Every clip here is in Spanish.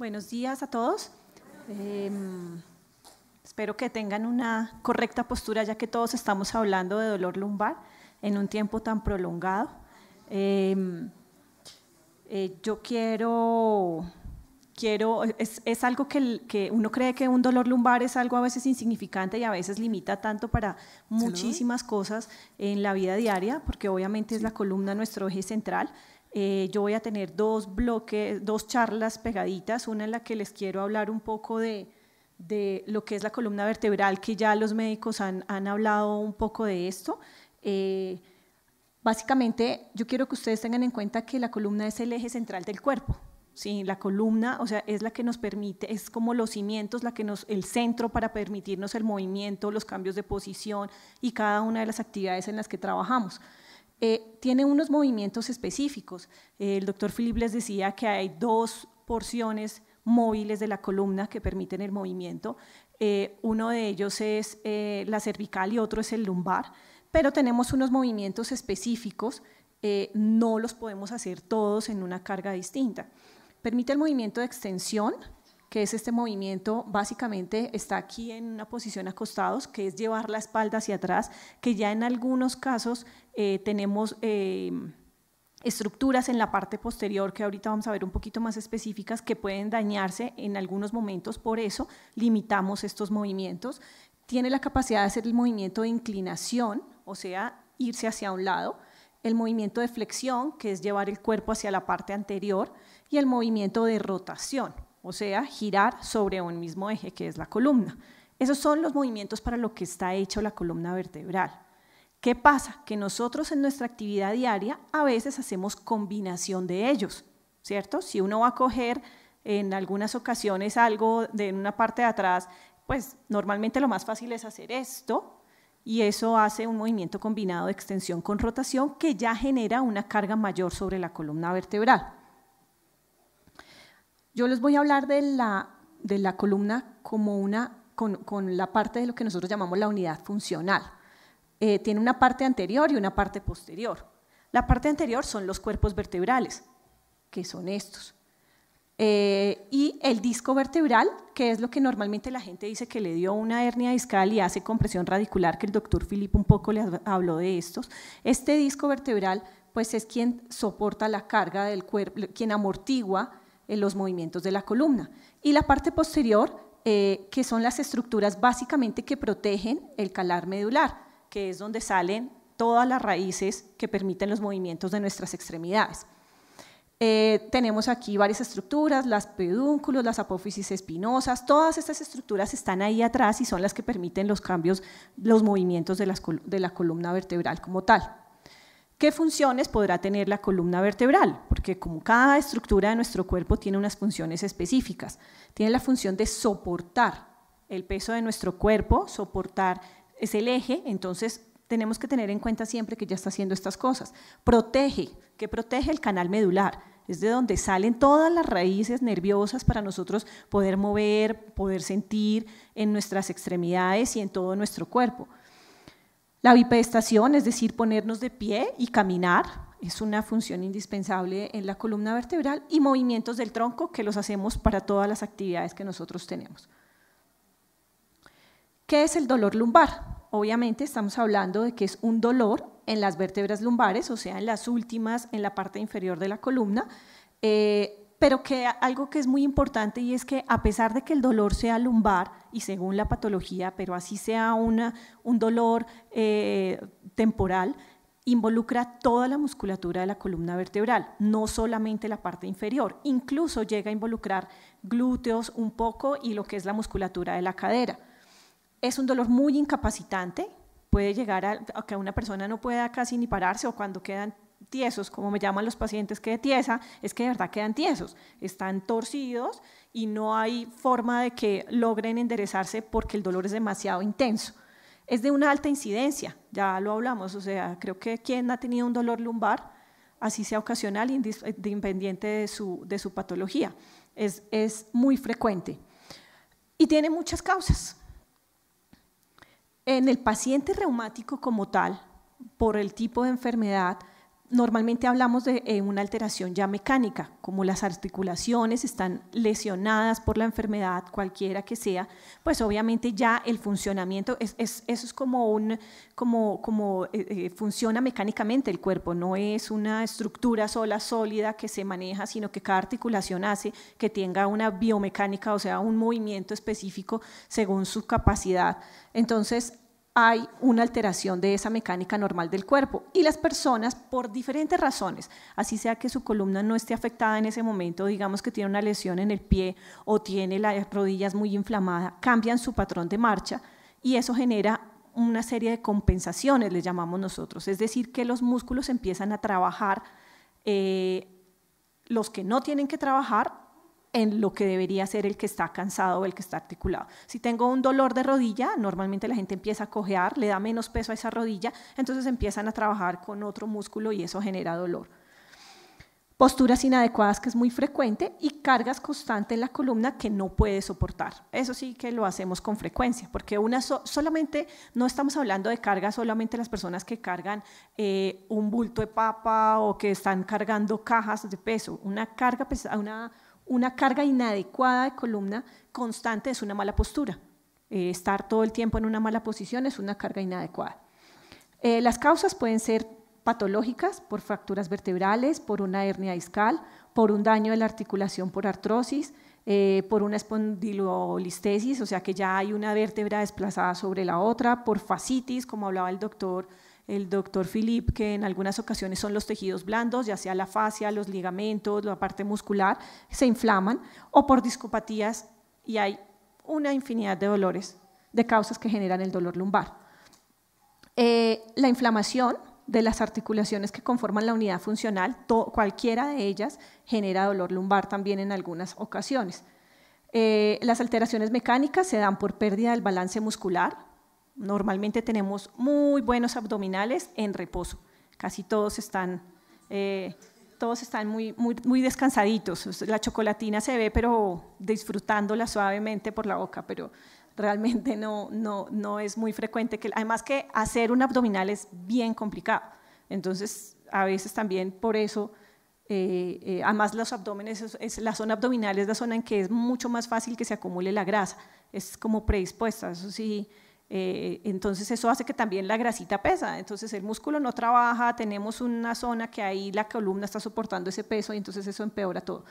Buenos días a todos. Em, espero que tengan una correcta postura ya que todos estamos hablando de dolor lumbar en un tiempo tan prolongado. Em, eh, yo quiero, quiero es, algo que, que, uno cree que un dolor lumbar es algo a veces insignificante y a veces limita tanto para muchísimas cosas en la vida diaria, porque obviamente es la columna nuestro eje central, eh, yo voy a tener dos bloques, dos charlas pegaditas, una en la que les quiero hablar un poco de, lo que es la columna vertebral, que ya los médicos han, hablado un poco de esto. Eh, básicamente, yo quiero que ustedes tengan en cuenta que la columna es el eje central del cuerpo. Sí, la columna, o sea, es la que nos permite, es como los cimientos, la que nos, el centro para permitirnos el movimiento, los cambios de posición y cada una de las actividades en las que trabajamos. Eh, tiene unos movimientos específicos. Eh, el doctor Philip les decía que hay dos porciones móviles de la columna que permiten el movimiento. Eh, uno de ellos es la cervical y otro es el lumbar, pero tenemos unos movimientos específicos, no los podemos hacer todos en una carga distinta. Permite el movimiento de extensión, que es este movimiento, básicamente está aquí en una posición acostados, que es llevar la espalda hacia atrás, que ya en algunos casos eh, tenemos... Em, estructuras en la parte posterior que ahorita vamos a ver un poquito más específicas que pueden dañarse en algunos momentos, por eso limitamos estos movimientos. Tiene la capacidad de hacer el movimiento de inclinación, o sea, irse hacia un lado, el movimiento de flexión, que es llevar el cuerpo hacia la parte anterior, y el movimiento de rotación, o sea, girar sobre un mismo eje que es la columna. Esos son los movimientos para lo que está hecho la columna vertebral. ¿Qué pasa? Que nosotros en nuestra actividad diaria a veces hacemos combinación de ellos, ¿cierto? Si uno va a coger en algunas ocasiones algo de una parte de atrás, pues normalmente lo más fácil es hacer esto y eso hace un movimiento combinado de extensión con rotación que ya genera una carga mayor sobre la columna vertebral. Yo les voy a hablar de la, de la columna como una, con, con la parte de lo que nosotros llamamos la unidad funcional. Eh, tiene una parte anterior y una parte posterior. La parte anterior son los cuerpos vertebrales, que son estos. Eh, y el disco vertebral, que es lo que normalmente la gente dice que le dio una hernia discal y hace compresión radicular, que el doctor Filipe un poco le habló de estos. Este disco vertebral, pues es quien soporta la carga del cuerpo, quien amortigua los movimientos de la columna. Y la parte posterior, eh, que son las estructuras básicamente que protegen el calar medular, que es donde salen todas las raíces que permiten los movimientos de nuestras extremidades. Eh, tenemos aquí varias estructuras, las pedúnculos, las apófisis espinosas, todas estas estructuras están ahí atrás y son las que permiten los cambios, los movimientos de, de la columna vertebral como tal. ¿Qué funciones podrá tener la columna vertebral? Porque como cada estructura de nuestro cuerpo tiene unas funciones específicas, tiene la función de soportar el peso de nuestro cuerpo, soportar es el eje, entonces tenemos que tener en cuenta siempre que ya está haciendo estas cosas. Protege, que protege el canal medular, es de donde salen todas las raíces nerviosas para nosotros poder mover, poder sentir en nuestras extremidades y en todo nuestro cuerpo la bipedestación, es decir, ponernos de pie y caminar, es una función indispensable en la columna vertebral y movimientos del tronco que los hacemos para todas las actividades que nosotros tenemos. ¿Qué es el dolor lumbar? Obviamente estamos hablando de que es un dolor en las vértebras lumbares, o sea, en las últimas, en la parte inferior de la columna, eh, pero que algo que es muy importante y es que a pesar de que el dolor sea lumbar y según la patología, pero así sea una, un dolor eh, temporal, involucra toda la musculatura de la columna vertebral, no solamente la parte inferior, incluso llega a involucrar glúteos un poco y lo que es la musculatura de la cadera. Es un dolor muy incapacitante, puede llegar a que una persona no pueda casi ni pararse o cuando quedan tiesos, como me llaman los pacientes que de tiesa, es que de verdad quedan tiesos, están torcidos y no hay forma de que logren enderezarse porque el dolor es demasiado intenso. Es de una alta incidencia, ya lo hablamos, o sea, creo que quien ha tenido un dolor lumbar, así sea ocasional, eh, independiente de su, patología, es muy frecuente y tiene muchas causas. En el paciente reumático como tal, por el tipo de enfermedad, normalmente hablamos de eh, una alteración ya mecánica, como las articulaciones están lesionadas por la enfermedad, cualquiera que sea, pues obviamente ya el funcionamiento, es, eso es como un, como, como eh, eh, funciona mecánicamente el cuerpo, no es una estructura sola, sólida que se maneja, sino que cada articulación hace que tenga una biomecánica, o sea, un movimiento específico según su capacidad. Entonces, hay una alteración de esa mecánica normal del cuerpo. Y las personas, por diferentes razones, así sea que su columna no esté afectada en ese momento, digamos que tiene una lesión en el pie o tiene las rodillas muy inflamadas, cambian su patrón de marcha y eso genera una serie de compensaciones, les llamamos nosotros. Es decir, que los músculos empiezan a trabajar, eh, los que no tienen que trabajar en lo que debería ser el que está cansado o el que está articulado. Si tengo un dolor de rodilla, normalmente la gente empieza a cojear, le da menos peso a esa rodilla, entonces empiezan a trabajar con otro músculo y eso genera dolor. Posturas inadecuadas, que es muy frecuente, y cargas constantes en la columna que no puede soportar. Eso sí que lo hacemos con frecuencia, porque una solamente, no estamos hablando de cargas solamente las personas que cargan eh, un bulto de papa o que están cargando cajas de peso. Una carga, pues, una una carga inadecuada de columna constante es una mala postura. Eh, estar todo el tiempo en una mala posición es una carga inadecuada. Eh, las causas pueden ser patológicas por fracturas vertebrales, por una hernia discal, por un daño de la articulación por artrosis, eh, por una espondilolistesis, o sea que ya hay una vértebra desplazada sobre la otra, por fascitis, como hablaba el doctor el doctor Philip, que en algunas ocasiones son los tejidos blandos, ya sea la fascia, los ligamentos, la parte muscular, se inflaman, o por discopatías, y hay una infinidad de dolores, de causas que generan el dolor lumbar. Eh, la inflamación de las articulaciones que conforman la unidad funcional, cualquiera de ellas genera dolor lumbar también en algunas ocasiones. Eh, las alteraciones mecánicas se dan por pérdida del balance muscular, Normalmente tenemos muy buenos abdominales en reposo. Casi todos están, eh, todos están muy, muy, muy, descansaditos. Pues, la chocolatina se ve, pero disfrutándola suavemente por la boca, pero realmente no, no, no es muy frecuente. Que, además que hacer un abdominal es bien complicado. Entonces, a veces también por eso... Eh, eh además, los abdómenes, es, la zona abdominal es la zona en que es mucho más fácil que se acumule la grasa. Es como predispuesta, eso sí, eh, entonces eso hace que también la grasita pesa, entonces el músculo no trabaja, tenemos una zona que ahí la columna está soportando ese peso y entonces eso empeora todo.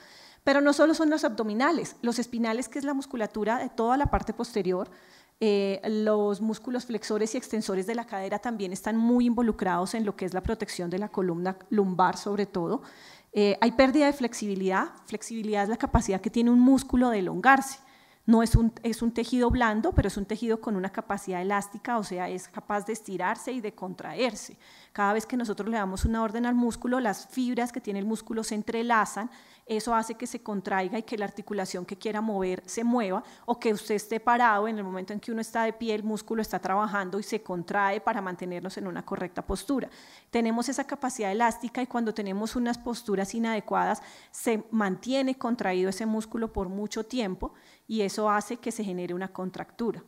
Pero no solo son los abdominales, los espinales, que es la musculatura de toda la parte posterior, eh, los músculos flexores y extensores de la cadera también están muy involucrados en lo que es la protección de la columna lumbar sobre todo. Eh, hay pérdida de flexibilidad, flexibilidad es la capacidad que tiene un músculo de elongarse. No es un, es un tejido blando, pero es un tejido con una capacidad elástica, o sea, es capaz de estirarse y de contraerse. Cada vez que nosotros le damos una orden al músculo, las fibras que tiene el músculo se entrelazan, eso hace que se contraiga y que la articulación que quiera mover se mueva, o que usted esté parado en el momento en que uno está de pie, el músculo está trabajando y se contrae para mantenernos en una correcta postura. Tenemos esa capacidad elástica y cuando tenemos unas posturas inadecuadas, se mantiene contraído ese músculo por mucho tiempo y eso hace que se genere una contractura.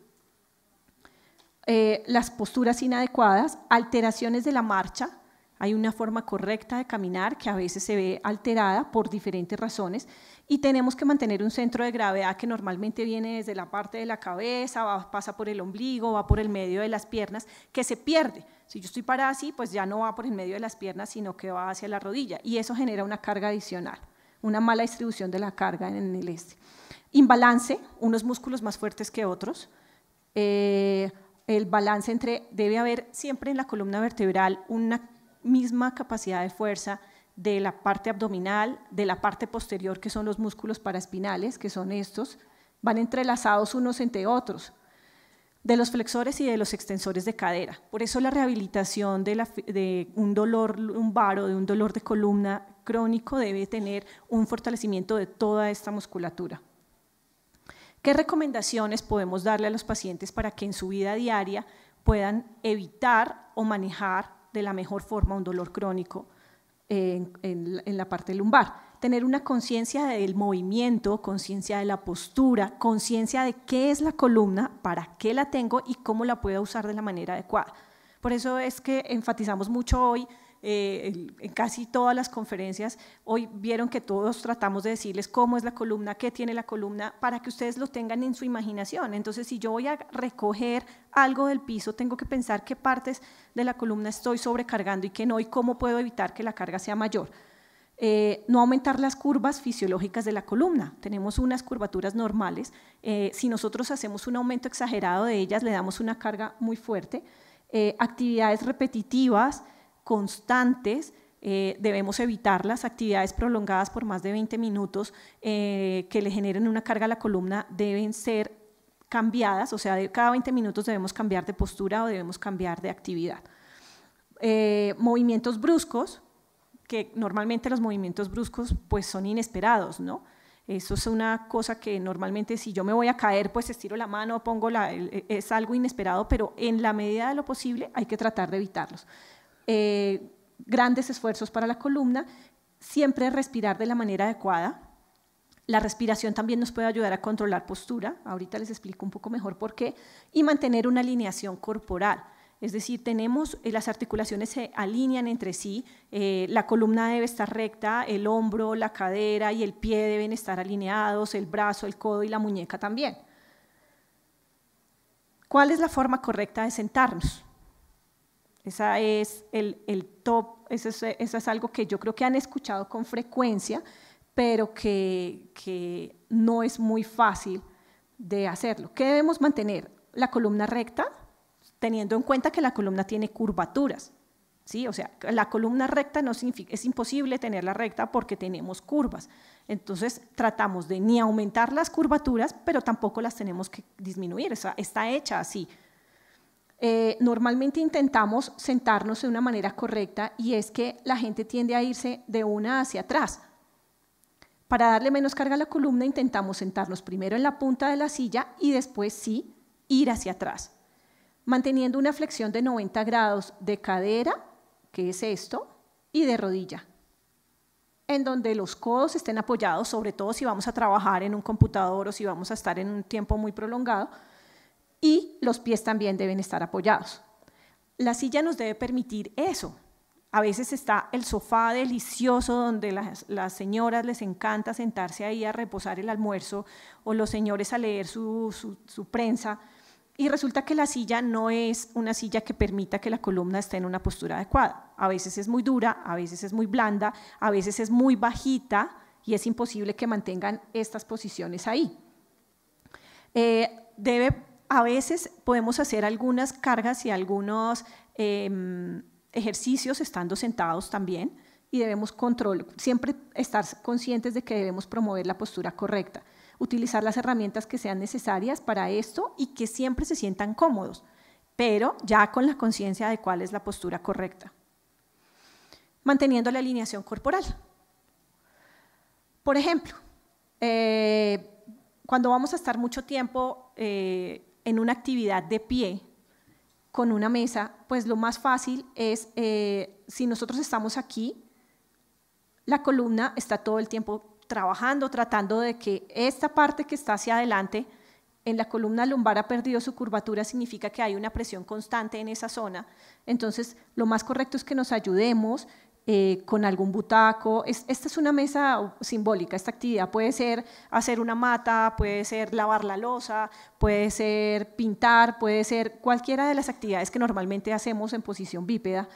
Eh, las posturas inadecuadas, alteraciones de la marcha, hay una forma correcta de caminar que a veces se ve alterada por diferentes razones y tenemos que mantener un centro de gravedad que normalmente viene desde la parte de la cabeza, pasa por el ombligo, va por el medio de las piernas, que se pierde. Si yo estoy parada así, pues ya no va por el medio de las piernas, sino que va hacia la rodilla y eso genera una carga adicional, una mala distribución de la carga en el este imbalance, unos músculos más fuertes que otros. Eh, el balance entre, debe haber siempre en la columna vertebral una misma capacidad de fuerza de la parte abdominal, de la parte posterior, que son los músculos paraespinales, que son estos, van entrelazados unos entre otros, de los flexores y de los extensores de cadera. Por eso la rehabilitación de, de un dolor lumbar o de un dolor de columna crónico debe tener un fortalecimiento de toda esta musculatura. ¿Qué recomendaciones podemos darle a los pacientes para que en su vida diaria puedan evitar o manejar de la mejor forma un dolor crónico eh, en, la parte lumbar? Tener una conciencia del movimiento, conciencia de la postura, conciencia de qué es la columna, para qué la tengo y cómo la puedo usar de la manera adecuada. Por eso es que enfatizamos mucho hoy eh, en casi todas las conferencias, hoy vieron que todos tratamos de decirles cómo es la columna, qué tiene la columna, para que ustedes lo tengan en su imaginación. Entonces, si yo voy a recoger algo del piso, tengo que pensar qué partes de la columna estoy sobrecargando y qué no, y cómo puedo evitar que la carga sea mayor. Eh, no aumentar las curvas fisiológicas de la columna. Tenemos unas curvaturas normales. Eh, si nosotros hacemos un aumento exagerado de ellas, le damos una carga muy fuerte. actividades repetitivas, constantes, eh, debemos evitar las actividades prolongadas por más de 20 minutos eh, que le generen una carga a la columna, deben ser cambiadas, o sea, de cada 20 minutos debemos cambiar de postura o debemos cambiar de actividad. Eh, movimientos bruscos, que normalmente los movimientos bruscos pues son inesperados, ¿no? Eso es una cosa que normalmente si yo me voy a caer, pues estiro la mano, pongo la, e, es algo inesperado, pero en la medida de lo posible hay que tratar de evitarlos. Eh, grandes esfuerzos para la columna, siempre respirar de la manera adecuada. La respiración también nos puede ayudar a controlar postura, ahorita les explico un poco mejor por qué, y mantener una alineación corporal. Es decir, tenemos, eh, las articulaciones se alinean entre sí, eh, la columna debe estar recta, el hombro, la cadera y el pie deben estar alineados, el brazo, el codo y la muñeca también. ¿Cuál es la forma correcta de sentarnos? Esa es el, top, eso es, algo que yo creo que han escuchado con frecuencia, pero que, no es muy fácil de hacerlo. ¿Qué debemos mantener? La columna recta, teniendo en cuenta que la columna tiene curvaturas. ¿sí? O sea, la columna recta no es imposible tenerla recta porque tenemos curvas. Entonces tratamos de ni aumentar las curvaturas, pero tampoco las tenemos que disminuir. está hecha así. Eh, normalmente intentamos sentarnos de una manera correcta y es que la gente tiende a irse de una hacia atrás. Para darle menos carga a la columna intentamos sentarnos primero en la punta de la silla y después sí ir hacia atrás, manteniendo una flexión de 90 grados de cadera, que es esto, y de rodilla, en donde los codos estén apoyados, sobre todo si vamos a trabajar en un computador o si vamos a estar en un tiempo muy prolongado, y los pies también deben estar apoyados. La silla nos debe permitir eso. A veces está el sofá delicioso donde las, las señoras les encanta sentarse ahí a reposar el almuerzo o los señores a leer su, prensa y resulta que la silla no es una silla que permita que la columna esté en una postura adecuada. A veces es muy dura, a veces es muy blanda, a veces es muy bajita y es imposible que mantengan estas posiciones ahí. Eh, debe a veces podemos hacer algunas cargas y algunos em, ejercicios estando sentados también y debemos control, siempre estar conscientes de que debemos promover la postura correcta, utilizar las herramientas que sean necesarias para esto y que siempre se sientan cómodos, pero ya con la conciencia de cuál es la postura correcta. Manteniendo la alineación corporal. Por ejemplo, eh, cuando vamos a estar mucho tiempo eh, en una actividad de pie con una mesa, pues lo más fácil es, eh, si nosotros estamos aquí, la columna está todo el tiempo trabajando, tratando de que esta parte que está hacia adelante, en la columna lumbar ha perdido su curvatura, significa que hay una presión constante en esa zona. Entonces, lo más correcto es que nos ayudemos, eh, con algún butaco. esta es una mesa simbólica, esta actividad puede ser hacer una mata, puede ser lavar la losa, puede ser pintar, puede ser cualquiera de las actividades que normalmente hacemos en posición bípeda,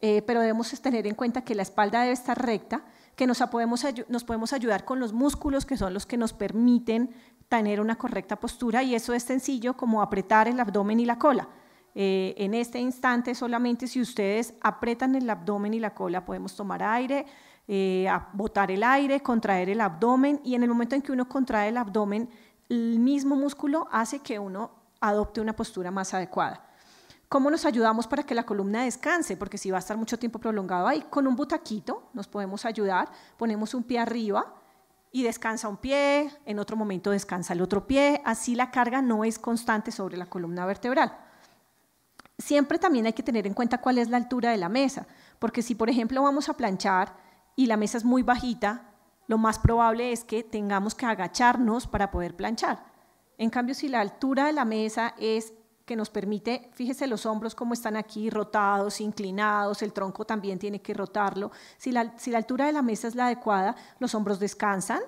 eh, pero debemos tener en cuenta que la espalda debe estar recta, que nos podemos ayudar con los músculos que son los que nos permiten tener una correcta postura y eso es sencillo como apretar el abdomen y la cola. Eh, en este instante solamente si ustedes apretan el abdomen y la cola podemos tomar aire, eh, botar el aire, contraer el abdomen y en el momento en que uno contrae el abdomen, el mismo músculo hace que uno adopte una postura más adecuada. ¿Cómo nos ayudamos para que la columna descanse? Porque si va a estar mucho tiempo prolongado ahí, con un butaquito nos podemos ayudar, ponemos un pie arriba y descansa un pie, en otro momento descansa el otro pie, así la carga no es constante sobre la columna vertebral siempre también hay que tener en cuenta cuál es la altura de la mesa, porque si, por ejemplo, vamos a planchar y la mesa es muy bajita, lo más probable es que tengamos que agacharnos para poder planchar. En cambio, si la altura de la mesa es que nos permite, fíjese los hombros como están aquí rotados, inclinados, el tronco también tiene que rotarlo. Si la, si la altura de la mesa es la adecuada, los hombros descansan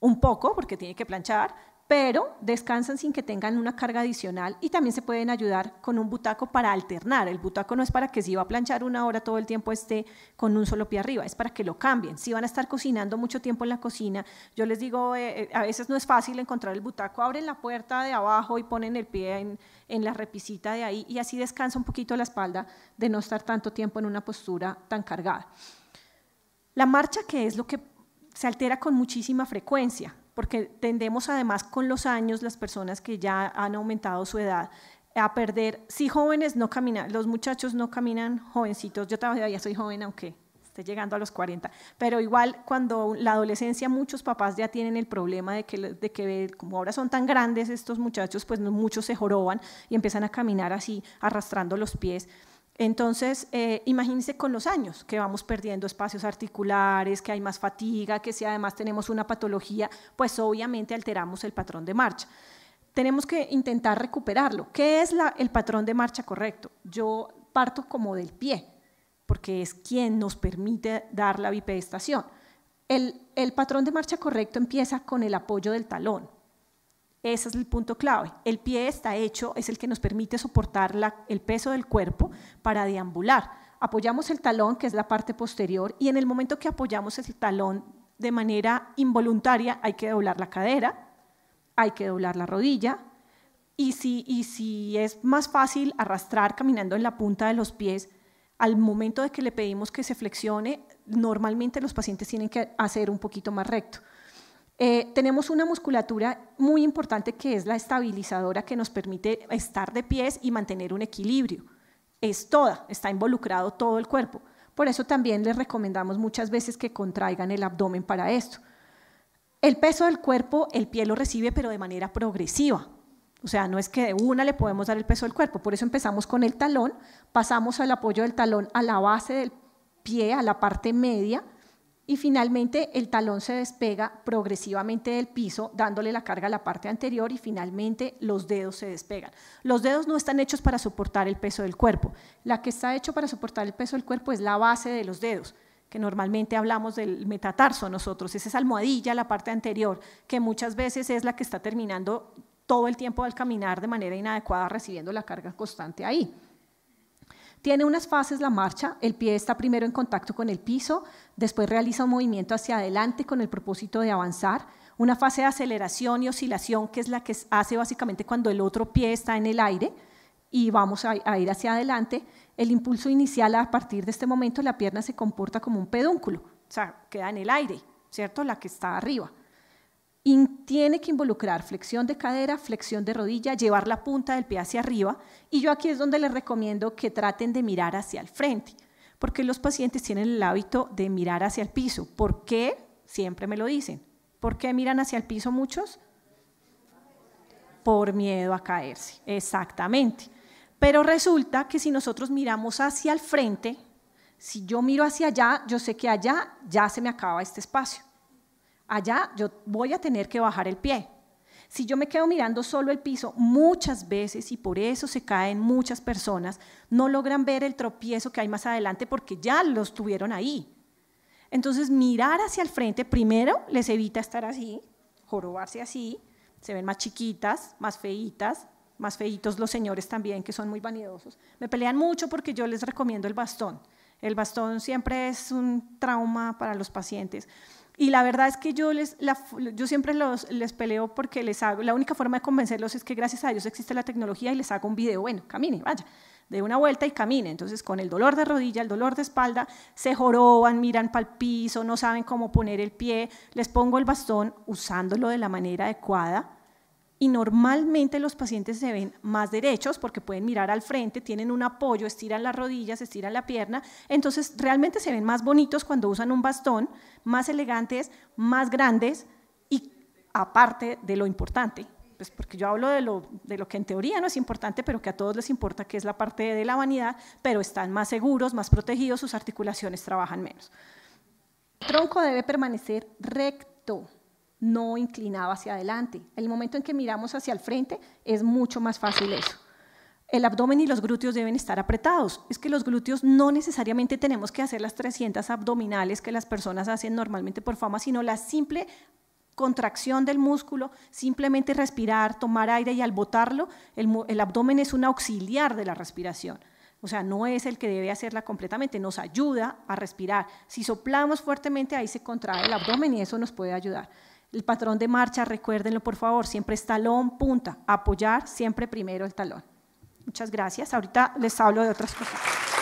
un poco porque tiene que planchar, pero descansan sin que tengan una carga adicional y también se pueden ayudar con un butaco para alternar. El butaco no es para que si va a planchar una hora todo el tiempo esté con un solo pie arriba, es para que lo cambien. Si van a estar cocinando mucho tiempo en la cocina, yo les digo, eh, eh, a veces no es fácil encontrar el butaco, abren la puerta de abajo y ponen el pie en, en la repisita de ahí y así descansa un poquito la espalda de no estar tanto tiempo en una postura tan cargada. La marcha, que es lo que se altera con muchísima frecuencia, porque tendemos además con los años las personas que ya han aumentado su edad a perder, si jóvenes no caminan, los muchachos no caminan jovencitos, yo todavía soy joven aunque esté llegando a los 40, pero igual cuando la adolescencia muchos papás ya tienen el problema de que, de que como ahora son tan grandes estos muchachos, pues muchos se joroban y empiezan a caminar así, arrastrando los pies. Entonces, eh, imagínense con los años que vamos perdiendo espacios articulares, que hay más fatiga, que si además tenemos una patología, pues obviamente alteramos el patrón de marcha. Tenemos que intentar recuperarlo. ¿Qué es el patrón de marcha correcto? Yo parto como del pie, porque es quien nos permite dar la bipedestación. el patrón de marcha correcto empieza con el apoyo del talón. Ese es el punto clave. El pie está hecho, es el que nos permite soportar la, el peso del cuerpo para deambular. Apoyamos el talón, que es la parte posterior, y en el momento que apoyamos el talón de manera involuntaria, hay que doblar la cadera, hay que doblar la rodilla, y si, y si es más fácil arrastrar caminando en la punta de los pies, al momento de que le pedimos que se flexione, normalmente los pacientes tienen que hacer un poquito más recto. Eh, tenemos una musculatura muy importante que es la estabilizadora que nos permite estar de pies y mantener un equilibrio. Es toda, está involucrado todo el cuerpo. Por eso también les recomendamos muchas veces que contraigan el abdomen para esto. El peso del cuerpo, el pie lo recibe, pero de manera progresiva. O sea, no es que de una le podemos dar el peso del cuerpo. Por eso empezamos con el talón, pasamos al apoyo del talón a la base del pie, a la parte media, y finalmente el talón se despega progresivamente del piso, dándole la carga a la parte anterior y finalmente los dedos se despegan. Los dedos no están hechos para soportar el peso del cuerpo. La que está hecho para soportar el peso del cuerpo es la base de los dedos, que normalmente hablamos del metatarso nosotros, es esa almohadilla, la parte anterior, que muchas veces es la que está terminando todo el tiempo al caminar de manera inadecuada recibiendo la carga constante ahí. Tiene unas fases la marcha, el pie está primero en contacto con el piso, después realiza un movimiento hacia adelante con el propósito de avanzar, una fase de aceleración y oscilación que es la que hace básicamente cuando el otro pie está en el aire y vamos a, ir hacia adelante. El impulso inicial a partir de este momento la pierna se comporta como un pedúnculo, o sea, queda en el aire, ¿cierto? La que está arriba tiene que involucrar flexión de cadera, flexión de rodilla, llevar la punta del pie hacia arriba y yo aquí es donde les recomiendo que traten de mirar hacia el frente, porque los pacientes tienen el hábito de mirar hacia el piso. ¿Por qué? Siempre me lo dicen. ¿Por qué miran hacia el piso muchos? Por miedo a caerse, exactamente. Pero resulta que si nosotros miramos hacia el frente, si yo miro hacia allá, yo sé que allá ya se me acaba este espacio allá yo voy a tener que bajar el pie. Si yo me quedo mirando solo el piso muchas veces y por eso se caen muchas personas, no logran ver el tropiezo que hay más adelante porque ya los tuvieron ahí. Entonces mirar hacia el frente primero les evita estar así, jorobarse así, se ven más chiquitas, más feitas, más feitos los señores también que son muy vanidosos. Me pelean mucho porque yo les recomiendo el bastón. El bastón siempre es un trauma para los pacientes y la verdad es que yo, les, yo siempre los, les peleo porque les hago, la única forma de convencerlos es que gracias a Dios existe la tecnología y les hago un video, bueno, camine, vaya, de una vuelta y camine. Entonces, con el dolor de rodilla, el dolor de espalda, se joroban, miran para el piso, no saben cómo poner el pie, les pongo el bastón usándolo de la manera adecuada, y normalmente los pacientes se ven más derechos porque pueden mirar al frente, tienen un apoyo, estiran las rodillas, estiran la pierna, entonces realmente se ven más bonitos cuando usan un bastón, más elegantes, más grandes y aparte de lo importante, pues porque yo hablo de lo, de lo que en teoría no es importante, pero que a todos les importa, que es la parte de la vanidad, pero están más seguros, más protegidos, sus articulaciones trabajan menos. El tronco debe permanecer recto no inclinaba hacia adelante. El momento en que miramos hacia el frente es mucho más fácil eso. El abdomen y los glúteos deben estar apretados. Es que los glúteos no necesariamente tenemos que hacer las 300 abdominales que las personas hacen normalmente por fama, sino la simple contracción del músculo, simplemente respirar, tomar aire y al botarlo, el, abdomen es un auxiliar de la respiración. O sea, no es el que debe hacerla completamente, nos ayuda a respirar. Si soplamos fuertemente, ahí se contrae el abdomen y eso nos puede ayudar. El patrón de marcha, recuérdenlo por favor, siempre es talón, punta, apoyar siempre primero el talón. Muchas gracias. Ahorita les hablo de otras cosas.